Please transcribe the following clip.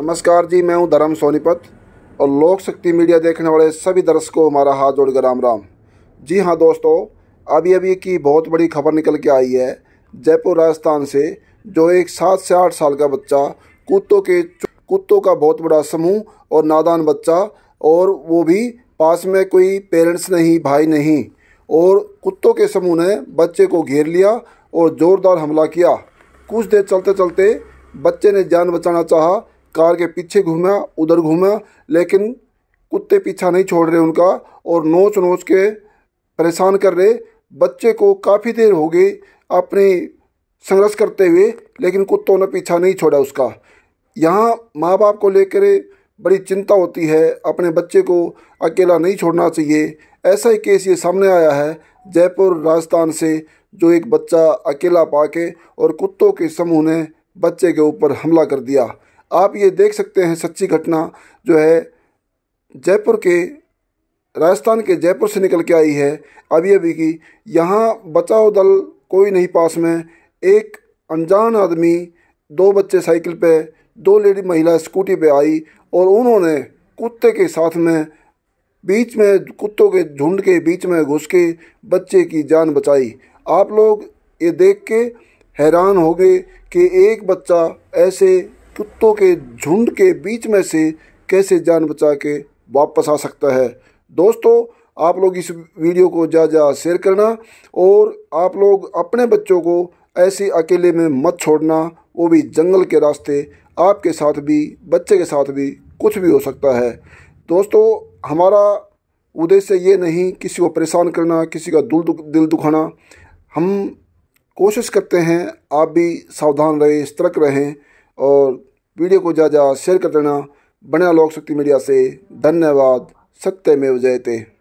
नमस्कार जी मैं हूं धर्म सोनीपत और लोक शक्ति मीडिया देखने वाले सभी दर्शकों हमारा हाथ जोड़कर राम राम जी हाँ दोस्तों अभी अभी की बहुत बड़ी खबर निकल के आई है जयपुर राजस्थान से जो एक सात से आठ साल का बच्चा कुत्तों के कुत्तों का बहुत बड़ा समूह और नादान बच्चा और वो भी पास में कोई पेरेंट्स नहीं भाई नहीं और कुत्तों के समूह ने बच्चे को घेर लिया और ज़ोरदार हमला किया कुछ देर चलते चलते बच्चे ने जान बचाना चाहा कार के पीछे घूमा उधर घूमा लेकिन कुत्ते पीछा नहीं छोड़ रहे उनका और नोच नोच के परेशान कर रहे बच्चे को काफ़ी देर हो गई अपने संघर्ष करते हुए लेकिन कुत्तों ने पीछा नहीं छोड़ा उसका यहाँ माँ बाप को लेकर बड़ी चिंता होती है अपने बच्चे को अकेला नहीं छोड़ना चाहिए ऐसा ही केस ये सामने आया है जयपुर राजस्थान से जो एक बच्चा अकेला पाके और कुत्तों के समूह ने बच्चे के ऊपर हमला कर दिया आप ये देख सकते हैं सच्ची घटना जो है जयपुर के राजस्थान के जयपुर से निकल के आई है अभी अभी की यहाँ बचाव दल कोई नहीं पास में एक अनजान आदमी दो बच्चे साइकिल पे दो लेडी महिला स्कूटी पे आई और उन्होंने कुत्ते के साथ में बीच में कुत्तों के झुंड के बीच में घुस के बच्चे की जान बचाई आप लोग ये देख के हैरान हो गए कि एक बच्चा ऐसे कुत्तों के झुंड के बीच में से कैसे जान बचा के वापस आ सकता है दोस्तों आप लोग इस वीडियो को जा जा शेयर करना और आप लोग अपने बच्चों को ऐसे अकेले में मत छोड़ना वो भी जंगल के रास्ते आपके साथ भी बच्चे के साथ भी कुछ भी हो सकता है दोस्तों हमारा उद्देश्य ये नहीं किसी को परेशान करना किसी का दिल दुख दिल दुखाना हम कोशिश करते हैं आप भी सावधान रहें सतर्क रहें और वीडियो को ज़्यादा शेयर कर देना बने लोक शक्ति मीडिया से धन्यवाद सत्य में जयते